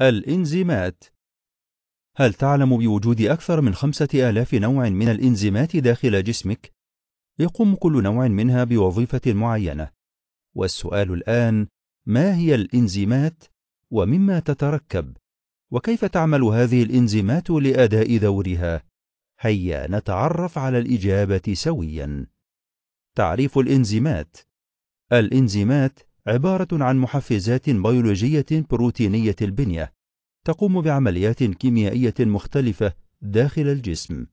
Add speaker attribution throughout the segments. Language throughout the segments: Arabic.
Speaker 1: الإنزيمات هل تعلم بوجود أكثر من خمسة آلاف نوع من الإنزيمات داخل جسمك؟ يقوم كل نوع منها بوظيفة معينة والسؤال الآن ما هي الإنزيمات ومما تتركب؟ وكيف تعمل هذه الإنزيمات لأداء دورها؟ هيا نتعرف على الإجابة سويا تعريف الإنزيمات الإنزيمات عبارة عن محفزات بيولوجية بروتينية البنية تقوم بعمليات كيميائية مختلفة داخل الجسم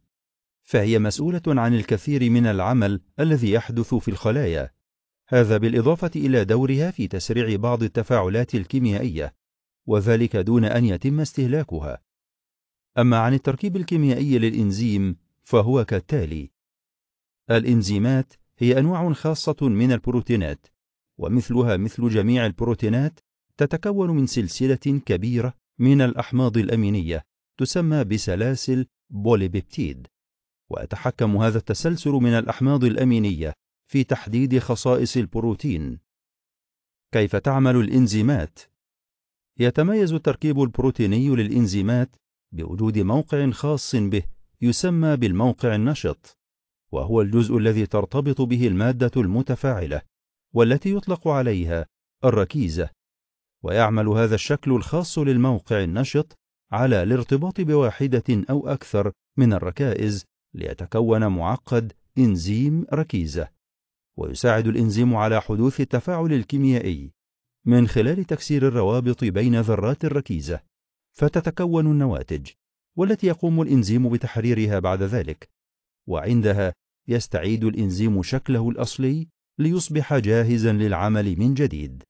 Speaker 1: فهي مسؤولة عن الكثير من العمل الذي يحدث في الخلايا هذا بالإضافة إلى دورها في تسريع بعض التفاعلات الكيميائية وذلك دون أن يتم استهلاكها أما عن التركيب الكيميائي للإنزيم فهو كالتالي الإنزيمات هي أنواع خاصة من البروتينات ومثلها مثل جميع البروتينات تتكون من سلسلة كبيرة من الأحماض الأمينية تسمى بسلاسل بوليبيبتيد ويتحكم هذا التسلسل من الأحماض الأمينية في تحديد خصائص البروتين كيف تعمل الإنزيمات؟ يتميز التركيب البروتيني للإنزيمات بوجود موقع خاص به يسمى بالموقع النشط وهو الجزء الذي ترتبط به المادة المتفاعلة والتي يطلق عليها الركيزة ويعمل هذا الشكل الخاص للموقع النشط على الارتباط بواحدة أو أكثر من الركائز ليتكون معقد إنزيم ركيزة ويساعد الإنزيم على حدوث التفاعل الكيميائي من خلال تكسير الروابط بين ذرات الركيزة فتتكون النواتج والتي يقوم الإنزيم بتحريرها بعد ذلك وعندها يستعيد الإنزيم شكله الأصلي ليصبح جاهزا للعمل من جديد